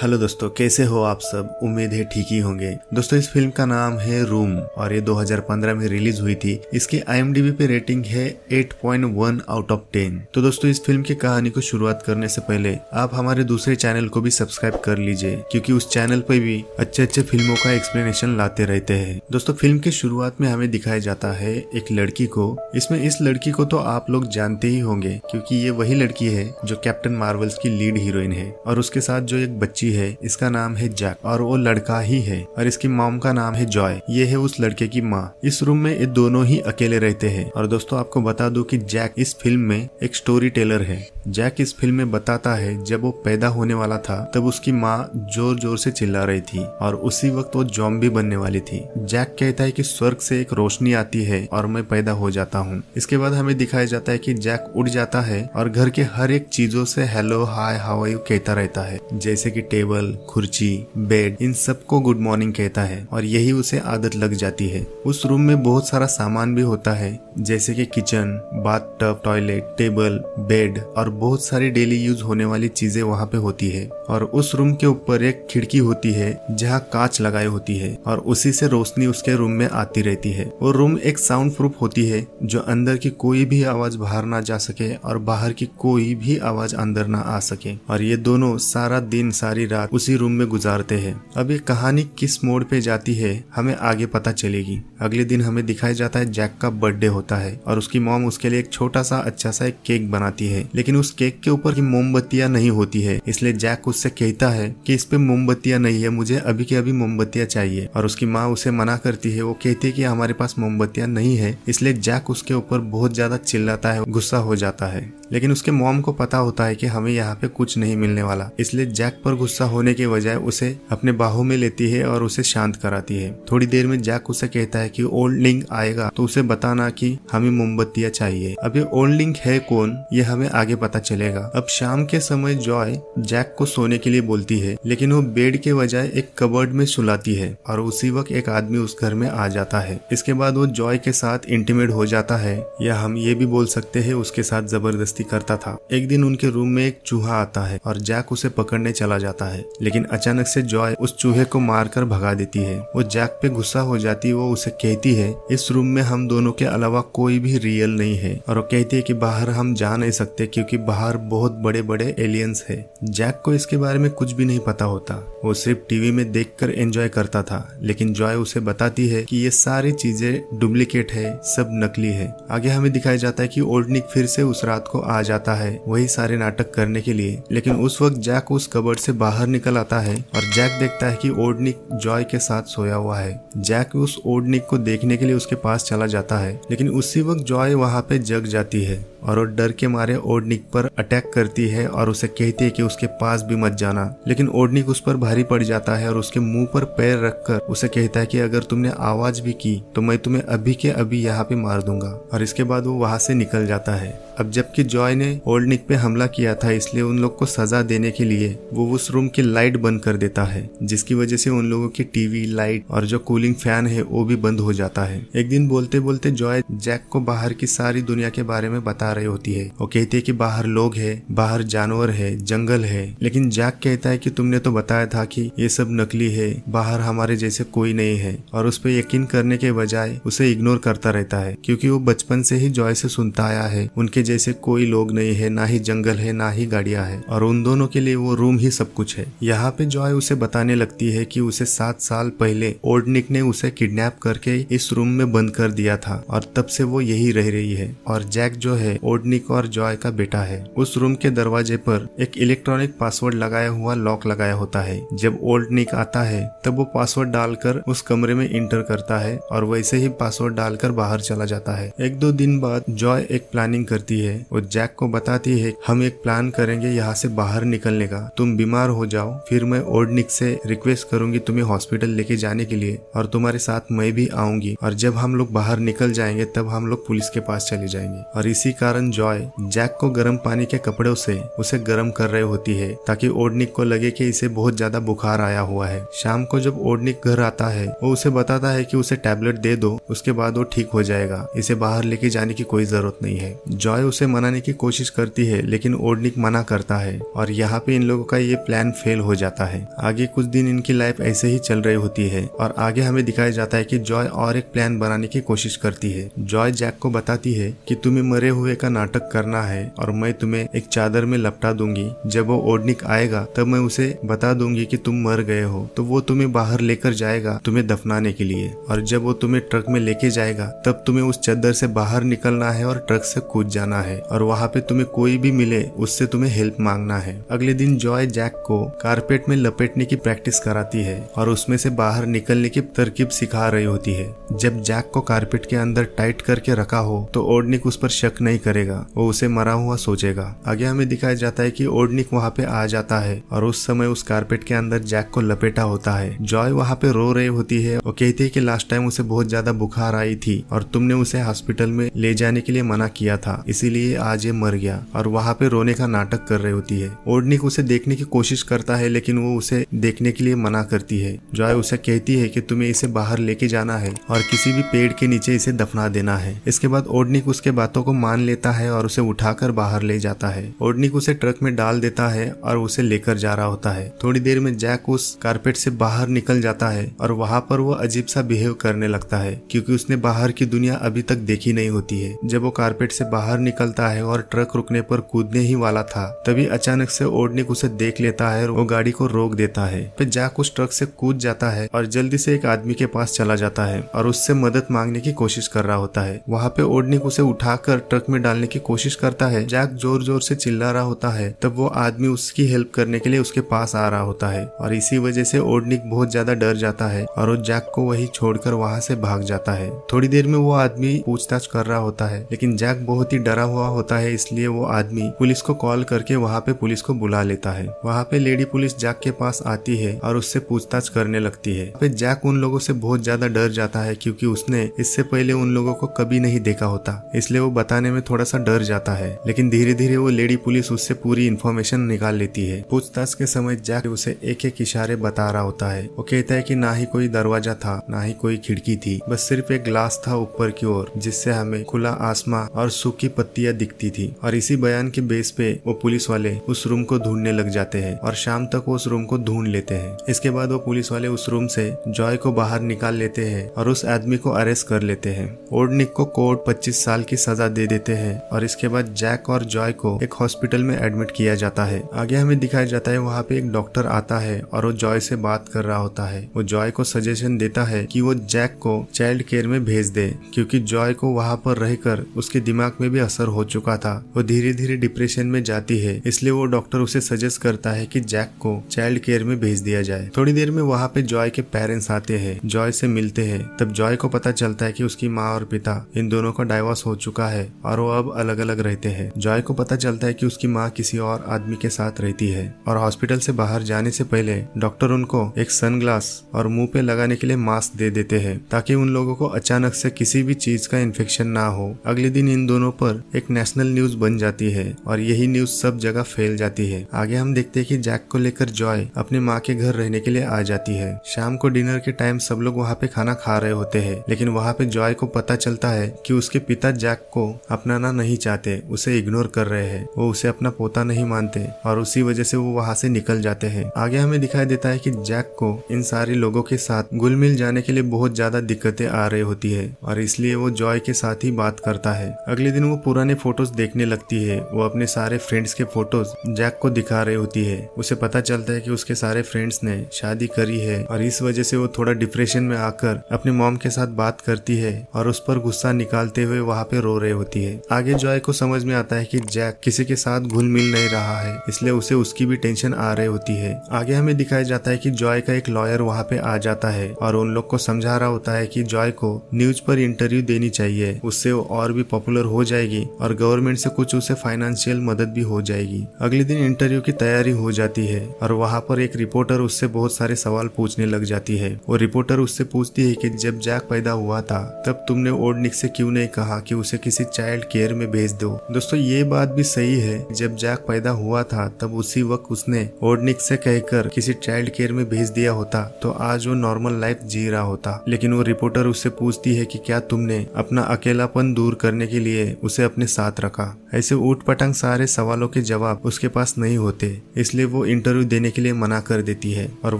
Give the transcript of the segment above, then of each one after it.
hello दोस्तों कैसे हो आप सब उम्मीद है ठीक ही होंगे दोस्तों इस फिल्म का नाम है रूम और ये 2015 में रिलीज हुई थी इसकी आई पे रेटिंग है 8.1 आउट ऑफ 10 तो दोस्तों इस फिल्म की कहानी को शुरुआत करने से पहले आप हमारे दूसरे चैनल को भी सब्सक्राइब कर लीजिए क्योंकि उस चैनल पर भी अच्छे अच्छे फिल्मों का एक्सप्लेनेशन लाते रहते हैं दोस्तों फिल्म की शुरुआत में हमें दिखाया जाता है एक लड़की को इसमें इस लड़की को तो आप लोग जानते ही होंगे क्योंकि ये वही लड़की है जो कैप्टन मार्वल्स की लीड हीरोइन है और उसके साथ जो एक बच्ची बच्ची है इसका नाम है जैक और वो लड़का ही है और इसकी मॉम का नाम है जॉय ये है उस लड़के की माँ इस रूम में ये दोनों ही अकेले रहते हैं और दोस्तों आपको बता दो की जैक इस फिल्म में एक स्टोरी टेलर है जैक इस फिल्म में बताता है जब वो पैदा होने वाला था तब उसकी माँ जोर जोर से चिल्ला रही थी और उसी वक्त वो जॉम भी बनने वाली थी जैक कहता है कि स्वर्ग से एक रोशनी आती है और मैं पैदा हो जाता हूँ इसके बाद हमें दिखाया जाता है कि जैक उड़ जाता है और घर के हर एक चीजों से हेलो हाय हाउ कहता रहता है जैसे कि टेबल कुर्सी बेड इन सबको गुड मॉर्निंग कहता है और यही उसे आदत लग जाती है उस रूम में बहुत सारा सामान भी होता है जैसे कि kitchen bathtub toilet table bed और बहुत सारी डेली यूज होने वाली चीजें वहाँ पे होती है और उस रूम के ऊपर एक खिड़की होती है जहाँ कांच लगाई होती है और उसी से रोशनी उसके रूम में आती रहती है वो रूम एक साउंड प्रूफ होती है जो अंदर की कोई भी आवाज बाहर ना जा सके और बाहर की कोई भी आवाज अंदर ना आ सके और ये दोनों सारा दिन सारी रात उसी रूम में गुजारते हैं अब ये कहानी किस मोड़ पे जाती है हमें आगे पता चलेगी अगले दिन हमें दिखाया जाता है जैक का बर्थडे होता है और उसकी मॉम उसके लिए एक छोटा सा अच्छा सा एक केक बनाती है लेकिन उस केक के ऊपर की मोमबत्तियां नहीं होती है इसलिए जैक उससे कहता है कि इस पे मोमबत्तियां नहीं है मुझे अभी की अभी मोमबत्तियां चाहिए और उसकी माँ उसे मना करती है वो कहती है कि हमारे पास मोमबत्तियां नहीं है इसलिए जैक उसके ऊपर बहुत ज्यादा चिल्लाता है गुस्सा हो जाता है लेकिन उसके मॉम को पता होता है कि हमें यहाँ पे कुछ नहीं मिलने वाला इसलिए जैक पर गुस्सा गुस्सा होने के बजाय उसे अपने बाहों में लेती है और उसे शांत कराती है थोड़ी देर में जैक उसे कहता है कि ओल्ड लिंक आएगा तो उसे बताना कि हमें मोमबत्तियां चाहिए अब ये ओल्ड लिंक है कौन ये हमें आगे पता चलेगा अब शाम के समय जॉय जैक को सोने के लिए बोलती है लेकिन वो बेड के बजाय एक कबर्ड में सुलाती है और उसी वक्त एक आदमी उस घर में आ जाता है इसके बाद वो जॉय के साथ इंटीमेट हो जाता है या हम ये भी बोल सकते हैं उसके साथ जबरदस्ती करता था एक दिन उनके रूम में एक चूहा आता है और जैक उसे पकड़ने चला जाता जाता है लेकिन अचानक से जॉय उस चूहे को मारकर भगा देती है वो जैक पे गुस्सा हो जाती है वो उसे कहती है इस रूम में हम दोनों के अलावा कोई भी रियल नहीं है और वो कहती है कि बाहर हम जा नहीं सकते क्योंकि बाहर बहुत बड़े बड़े एलियंस है जैक को इसके बारे में कुछ भी नहीं पता होता वो सिर्फ टीवी में देख कर एंजॉय करता था लेकिन जॉय उसे बताती है कि ये सारी चीजें डुप्लीकेट है सब नकली है आगे हमें दिखाया जाता है कि ओल्डनिक फिर से उस रात को आ जाता है वही सारे नाटक करने के लिए लेकिन उस वक्त जैक उस कबर से बाहर बाहर निकल आता है और जैक देखता है कि ओडनिक जॉय के साथ सोया हुआ है जैक उस ओडनिक को देखने के लिए उसके पास चला जाता है लेकिन उसी वक्त जॉय वहाँ पे जग जाती है और वो डर के मारे ओडनिक पर अटैक करती है और उसे कहती है कि उसके पास भी मत जाना लेकिन ओडनिक उस पर भारी पड़ जाता है और उसके मुंह पर पैर रखकर उसे कहता है कि अगर तुमने आवाज भी की तो मैं तुम्हें अभी के अभी यहाँ पे मार दूंगा और इसके बाद वो वहां से निकल जाता है अब जबकि जॉय ने ओल्डनिक पे हमला किया था इसलिए उन लोग को सजा देने के लिए वो उस रूम की लाइट बंद कर देता है जिसकी वजह से उन लोगों की टीवी लाइट और जो कूलिंग फैन है वो भी बंद हो जाता है एक दिन बोलते बोलते जॉय जैक को बाहर की सारी दुनिया के बारे में बता आ रही होती है वो कहती है कि बाहर लोग है बाहर जानवर है जंगल है लेकिन जैक कहता है कि तुमने तो बताया था कि ये सब नकली है बाहर हमारे जैसे कोई नहीं है और उस पर यकीन करने के बजाय उसे इग्नोर करता रहता है क्योंकि वो बचपन से ही जॉय से सुनता आया है उनके जैसे कोई लोग नहीं है ना ही जंगल है ना ही गाड़िया है और उन दोनों के लिए वो रूम ही सब कुछ है यहाँ पे जॉय उसे बताने लगती है कि उसे सात साल पहले ओडनिक ने उसे किडनैप करके इस रूम में बंद कर दिया था और तब से वो यही रह रही है और जैक जो है ओडनिक और जॉय का बेटा है उस रूम के दरवाजे पर एक इलेक्ट्रॉनिक पासवर्ड लगाया हुआ लॉक लगाया होता है जब ओडनिक आता है तब वो पासवर्ड डालकर उस कमरे में इंटर करता है और वैसे ही पासवर्ड डालकर बाहर चला जाता है एक दो दिन बाद जॉय एक प्लानिंग करती है और जैक को बताती है हम एक प्लान करेंगे यहाँ से बाहर निकलने का तुम बीमार हो जाओ फिर मैं ओडनिक से रिक्वेस्ट करूंगी तुम्हें हॉस्पिटल लेके जाने के लिए और तुम्हारे साथ मैं भी आऊंगी और जब हम लोग बाहर निकल जाएंगे तब हम लोग पुलिस के पास चले जाएंगे और इसी का कारण जॉय जैक को गर्म पानी के कपड़ों से उसे गर्म कर रहे होती है ताकि ओडनिक को लगे कि इसे बहुत ज्यादा बुखार आया हुआ है शाम को जब ओडनिक घर आता है वो उसे बताता है कि उसे टैबलेट दे दो उसके बाद वो ठीक हो जाएगा इसे बाहर लेके जाने की कोई जरूरत नहीं है जॉय उसे मनाने की कोशिश करती है लेकिन ओडनिक मना करता है और यहाँ पे इन लोगों का ये प्लान फेल हो जाता है आगे कुछ दिन इनकी लाइफ ऐसे ही चल रही होती है और आगे हमें दिखाया जाता है कि जॉय और एक प्लान बनाने की कोशिश करती है जॉय जैक को बताती है कि तुम्हें मरे हुए का नाटक करना है और मैं तुम्हें एक चादर में लपटा दूंगी जब वो ओडनिक आएगा तब मैं उसे बता दूंगी कि तुम मर गए हो तो वो तुम्हें बाहर लेकर जाएगा तुम्हें दफनाने के लिए और जब वो तुम्हें ट्रक में लेके जाएगा तब तुम्हें उस चादर से बाहर निकलना है और ट्रक से कूद जाना है और वहाँ पे तुम्हें कोई भी मिले उससे तुम्हें हेल्प मांगना है अगले दिन जॉय जैक को कारपेट में लपेटने की प्रैक्टिस कराती है और उसमें से बाहर निकलने की तरकीब सिखा रही होती है जब जैक को कारपेट के अंदर टाइट करके रखा हो तो ओडनिक उस पर शक नहीं करेगा वो उसे मरा हुआ सोचेगा आगे हमें दिखाया जाता है कि ओडनिक वहाँ पे आ जाता है और उस समय उस कारपेट के अंदर जैक को लपेटा होता है जॉय वहाँ पे रो रही होती है और कहती है कि लास्ट टाइम उसे बहुत ज्यादा बुखार आई थी और तुमने उसे हॉस्पिटल में ले जाने के लिए मना किया था इसीलिए आज ये मर गया और वहाँ पे रोने का नाटक कर रही होती है ओडनिक उसे देखने की कोशिश करता है लेकिन वो उसे देखने के लिए मना करती है जॉय उसे कहती है कि तुम्हें इसे बाहर लेके जाना है और किसी भी पेड़ के नीचे इसे दफना देना है इसके बाद ओडनिक उसके बातों को मान ले देता है और उसे उठाकर बाहर ले जाता है ओडनिक उसे ट्रक में डाल देता है और उसे लेकर जा रहा होता है थोड़ी देर में जैक उस कारपेट से बाहर निकल जाता है और वहाँ पर वो अजीब सा बिहेव करने लगता है क्योंकि उसने बाहर की दुनिया अभी तक देखी नहीं होती है जब वो कारपेट से बाहर निकलता है और ट्रक रुकने पर कूदने ही वाला था तभी अचानक से ओडनिक उसे देख लेता है और वो गाड़ी को रोक देता है फिर जैक उस ट्रक से कूद जाता है और जल्दी से एक आदमी के पास चला जाता है और उससे मदद मांगने की कोशिश कर रहा होता है वहाँ पे ओडनिक उसे उठाकर ट्रक में डालने की कोशिश करता है जैक जोर जोर से चिल्ला रहा होता है तब वो आदमी उसकी हेल्प करने के लिए उसके पास आ रहा होता है और इसी वजह से ओडनिक बहुत ज्यादा डर जाता है और वो जैक को वही छोड़कर वहां से भाग जाता है थोड़ी देर में वो आदमी पूछताछ कर रहा होता है लेकिन जैक बहुत ही डरा हुआ होता है इसलिए वो आदमी पुलिस को कॉल करके वहाँ पे पुलिस को बुला लेता है वहाँ पे लेडी पुलिस जैक के पास आती है और उससे पूछताछ करने लगती है फिर जैक उन लोगों से बहुत ज्यादा डर जाता है क्योंकि उसने इससे पहले उन लोगों को कभी नहीं देखा होता इसलिए वो बताने में थोड़ा थोड़ा सा डर जाता है लेकिन धीरे धीरे वो लेडी पुलिस उससे पूरी इन्फॉर्मेशन निकाल लेती है पूछताछ के समय जैक उसे एक एक इशारे बता रहा होता है वो कहता है की ना ही कोई दरवाजा था ना ही कोई खिड़की थी बस सिर्फ एक ग्लास था ऊपर की ओर जिससे हमें खुला आसमा और सूखी पत्तियां दिखती थी और इसी बयान के बेस पे वो पुलिस वाले उस रूम को ढूंढने लग जाते हैं और शाम तक वो उस रूम को ढूंढ लेते हैं इसके बाद वो पुलिस वाले उस रूम से जॉय को बाहर निकाल लेते हैं और उस आदमी को अरेस्ट कर लेते हैं ओडनिक को कोर्ट 25 साल की सजा दे देते हैं हैं और इसके बाद जैक और जॉय को एक हॉस्पिटल में एडमिट किया जाता है आगे हमें दिखाया जाता है वहाँ पे एक डॉक्टर आता है और वो जॉय से बात कर रहा होता है वो जॉय को सजेशन देता है कि वो जैक को चाइल्ड केयर में भेज दे क्योंकि जॉय को वहाँ पर रहकर उसके दिमाग में भी असर हो चुका था वो धीरे धीरे डिप्रेशन में जाती है इसलिए वो डॉक्टर उसे सजेस्ट करता है की जैक को चाइल्ड केयर में भेज दिया जाए थोड़ी देर में वहाँ पे जॉय के पेरेंट्स आते हैं जॉय से मिलते हैं तब जॉय को पता चलता है कि उसकी माँ और पिता इन दोनों का डाइवोर्स हो चुका है और वो अब अलग अलग रहते हैं जॉय को पता चलता है कि उसकी माँ किसी और आदमी के साथ रहती है और हॉस्पिटल से बाहर जाने से पहले डॉक्टर उनको एक सनग्लास और मुंह पे लगाने के लिए मास्क दे देते हैं ताकि उन लोगों को अचानक से किसी भी चीज का इन्फेक्शन ना हो अगले दिन इन दोनों पर एक नेशनल न्यूज बन जाती है और यही न्यूज सब जगह फैल जाती है आगे हम देखते हैं कि जैक को लेकर जॉय अपने माँ के घर रहने के लिए आ जाती है शाम को डिनर के टाइम सब लोग वहाँ पे खाना खा रहे होते हैं लेकिन वहाँ पे जॉय को पता चलता है कि उसके पिता जैक को अपना अपनाना नहीं चाहते उसे इग्नोर कर रहे हैं वो उसे अपना पोता नहीं मानते और उसी वजह से वो वहाँ से निकल जाते हैं आगे हमें दिखाई देता है कि जैक को इन सारे लोगों के साथ गुल मिल जाने के लिए बहुत ज्यादा दिक्कतें आ रही होती है और इसलिए वो जॉय के साथ ही बात करता है अगले दिन वो पुराने फोटोज देखने लगती है वो अपने सारे फ्रेंड्स के फोटोज जैक को दिखा रही होती है उसे पता चलता है की उसके सारे फ्रेंड्स ने शादी करी है और इस वजह से वो थोड़ा डिप्रेशन में आकर अपने मॉम के साथ बात करती है और उस पर गुस्सा निकालते हुए वहाँ पे रो रहे होती है आगे जॉय को समझ में आता है कि जैक किसी के साथ घुल मिल नहीं रहा है इसलिए उसे उसकी भी टेंशन आ रही होती है आगे हमें दिखाया जाता है कि जॉय का एक लॉयर वहाँ पे आ जाता है और उन लोग को समझा रहा होता है कि जॉय को न्यूज पर इंटरव्यू देनी चाहिए उससे वो और भी पॉपुलर हो जाएगी और गवर्नमेंट से कुछ उसे फाइनेंशियल मदद भी हो जाएगी अगले दिन इंटरव्यू की तैयारी हो जाती है और वहाँ पर एक रिपोर्टर उससे बहुत सारे सवाल पूछने लग जाती है वो रिपोर्टर उससे पूछती है की जब जैक पैदा हुआ था तब तुमने ओडनिक से क्यूँ नहीं कहा की उसे किसी चाइल्ड के केयर में भेज दो दोस्तों ये बात भी सही है जब जैक पैदा हुआ था तब उसी वक्त उसने ओडनिक से कहकर किसी चाइल्ड केयर में भेज दिया होता तो आज वो नॉर्मल लाइफ जी रहा होता लेकिन वो रिपोर्टर उससे पूछती है कि क्या तुमने अपना अकेलापन दूर करने के लिए उसे अपने साथ रखा ऐसे ऊट पटंग सारे सवालों के जवाब उसके पास नहीं होते इसलिए वो इंटरव्यू देने के लिए मना कर देती है और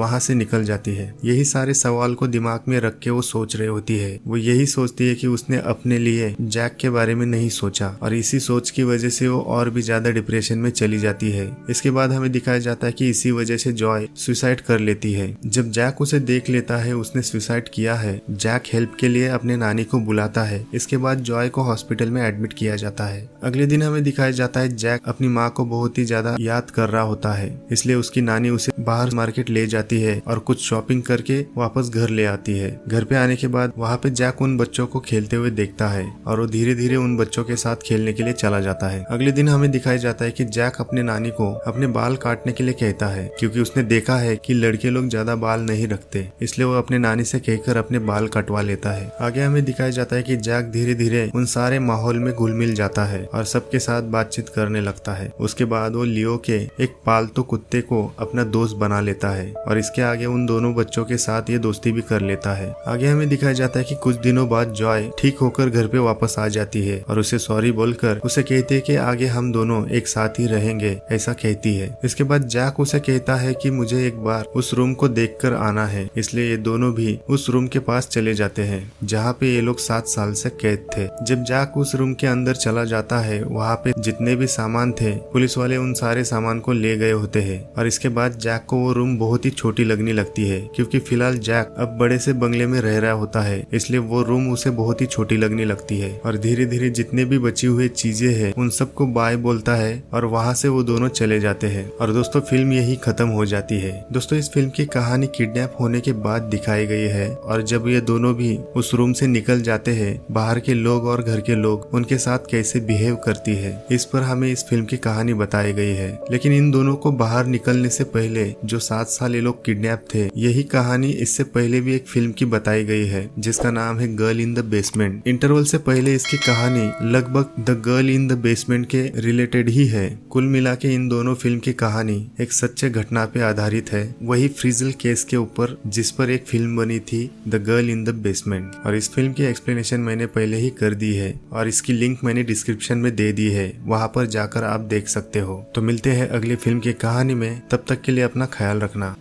वहाँ से निकल जाती है यही सारे सवाल को दिमाग में रख के वो सोच रही होती है वो यही सोचती है कि उसने अपने लिए जैक के बारे में नहीं सोच सोचा और इसी सोच की वजह से वो और भी ज्यादा डिप्रेशन में चली जाती है इसके बाद हमें दिखाया जाता है कि इसी वजह से जॉय सुसाइड कर लेती है जब जैक उसे देख लेता है उसने सुसाइड किया है जैक हेल्प के लिए अपने नानी को बुलाता है इसके बाद जॉय को हॉस्पिटल में एडमिट किया जाता है अगले दिन हमें दिखाया जाता है जैक अपनी माँ को बहुत ही ज्यादा याद कर रहा होता है इसलिए उसकी नानी उसे बाहर मार्केट ले जाती है और कुछ शॉपिंग करके वापस घर ले आती है घर पे आने के बाद वहाँ पे जैक उन बच्चों को खेलते हुए देखता है और वो धीरे धीरे उन बच्चों के के साथ खेलने के लिए चला जाता है अगले दिन हमें दिखाया जाता है कि जैक अपने नानी को अपने बाल काटने के लिए कहता है क्योंकि उसने देखा है कि लड़के लोग ज्यादा बाल नहीं रखते इसलिए वो अपने नानी से कहकर अपने बाल कटवा लेता है आगे हमें दिखाया जाता है की जैक धीरे धीरे उन सारे माहौल में घुल मिल जाता है और सबके साथ बातचीत करने लगता है उसके बाद वो लियो के एक पालतू कुत्ते को अपना दोस्त बना लेता है और इसके आगे उन दोनों बच्चों के साथ ये दोस्ती भी कर लेता है आगे हमें दिखाया जाता है कि कुछ दिनों बाद जॉय ठीक होकर घर पे वापस आ जाती है और उसे सॉरी बोलकर उसे कहती है कि आगे हम दोनों एक साथ ही रहेंगे ऐसा कहती है इसके बाद जैक उसे कहता है कि मुझे एक बार उस रूम को देखकर आना है इसलिए ये दोनों भी उस रूम के पास चले जाते हैं जहाँ पे ये लोग सात साल से कैद थे जब जैक उस रूम के अंदर चला जाता है वहाँ पे जितने भी सामान थे पुलिस वाले उन सारे सामान को ले गए होते है और इसके बाद जैक को वो रूम बहुत ही छोटी लगने लगती है क्यूँकी फिलहाल जैक अब बड़े से बंगले में रह रहा होता है इसलिए वो रूम उसे बहुत ही छोटी लगने लगती है और धीरे धीरे जितने भी भी बची हुई चीजें हैं उन सबको बाय बोलता है और वहाँ से वो दोनों चले जाते हैं और दोस्तों फिल्म यही खत्म हो जाती है दोस्तों इस फिल्म की कहानी किडनैप होने के बाद दिखाई गई है और जब ये दोनों भी उस रूम से निकल जाते हैं बाहर के लोग और घर के लोग उनके साथ कैसे बिहेव करती है इस पर हमें इस फिल्म की कहानी बताई गई है लेकिन इन दोनों को बाहर निकलने से पहले जो सात साल ये लोग किडनैप थे यही कहानी इससे पहले भी एक फिल्म की बताई गई है जिसका नाम है Girl in the Basement interval से पहले इसकी कहानी लगभग The Girl in the Basement के रिलेटेड ही है कुल मिला के इन दोनों फिल्म की कहानी एक सच्चे घटना पे आधारित है वही फ्रीजल केस के ऊपर जिस पर एक फिल्म बनी थी The Girl in the Basement और इस फिल्म की एक्सप्लेनेशन मैंने पहले ही कर दी है और इसकी लिंक मैंने डिस्क्रिप्शन में दे दी है वहाँ पर जाकर आप देख सकते हो तो मिलते हैं अगली फिल्म की कहानी में तब तक के लिए अपना ख्याल रखना